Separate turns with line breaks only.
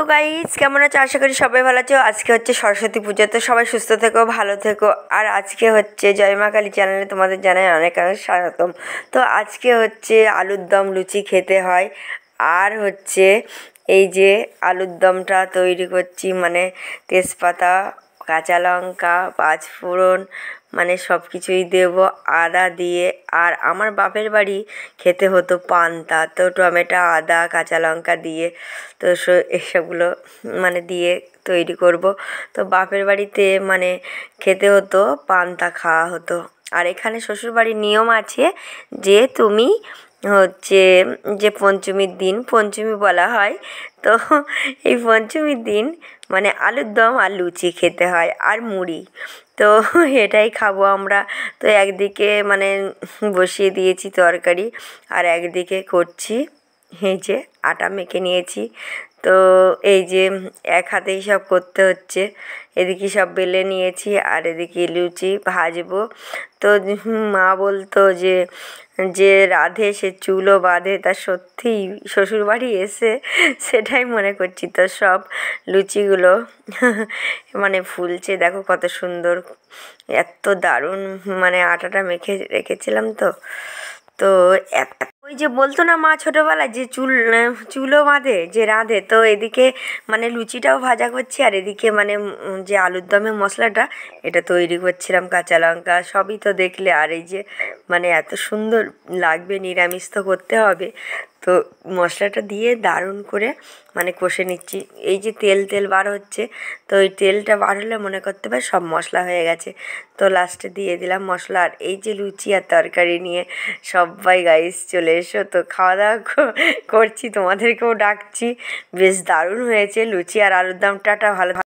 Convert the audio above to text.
তো গাইজ কেমন আছো আশা করি সবাই ভালো আছো আজকে হচ্ছে সরস্বতী পুজো তো সবাই সুস্থ থেকো ভালো থেকো আর আজকে হচ্ছে জয়মা কালী চ্যানেলে তোমাদের জানাই অনেক অনেক স্বাগতম তো আজকে হচ্ছে আলুর দম লুচি খেতে হয় আর হচ্ছে এই যে আলুর দমটা তৈরি করছি মানে তেজপাতা কাঁচা লঙ্কা পাঁচফোড়ন মানে সব কিছুই দেবো আদা দিয়ে আর আমার বাপের বাড়ি খেতে হতো পান্তা তো টমেটো আদা কাঁচা লঙ্কা দিয়ে তো এসবগুলো মানে দিয়ে তৈরি করব তো বাপের বাড়িতে মানে খেতে হতো পান্তা খাওয়া হতো আর এখানে শ্বশুরবাড়ির নিয়ম আছে যে তুমি হচ্ছে যে পঞ্চমীর দিন পঞ্চমী বলা হয় তো এই পঞ্চমীর দিন মানে আলুর দম আর লুচি খেতে হয় আর মুড়ি তো এটাই খাবো আমরা তো একদিকে মানে বসিয়ে দিয়েছি তরকারি আর একদিকে করছি এই যে আটা মেখে নিয়েছি তো এই যে এক হাতেই সব করতে হচ্ছে এদিকে সব বেলে নিয়েছি আর এদিকে লুচি ভাজবো তো মা বলতো যে যে রাধে সে চুলও বাঁধে তা সত্যিই শ্বশুরবাড়ি এসে সেটাই মনে করছি তো সব লুচিগুলো মানে ফুলছে দেখো কত সুন্দর এত দারুণ মানে আটাটা মেখে রেখেছিলাম তো তো ওই যে বলতো না মা ছোটোবেলায় যে চুল চুলও বাঁধে যে রাঁধে তো এদিকে মানে লুচিটাও ভাজা করছি আর এদিকে মানে যে আলুর দমে মশলাটা এটা তৈরি করছিলাম কাঁচা লঙ্কা সবই তো দেখলে আর এই যে মানে এত সুন্দর লাগবে নিরামিষ তো করতে হবে তো মশলাটা দিয়ে দারুণ করে মানে কষে নিচ্ছি এই যে তেল তেল বার হচ্ছে তো ওই তেলটা বার হলে মনে করতে পারে সব মশলা হয়ে গেছে তো লাস্টে দিয়ে দিলাম মশলা আর এই যে লুচি আর তরকারি নিয়ে সবাই গাইস চলে এসো তো খাওয়া দাওয়া করছি তোমাদেরকেও ডাকছি বেশ দারুণ হয়েছে লুচি আর আলুর দম টাটা ভালো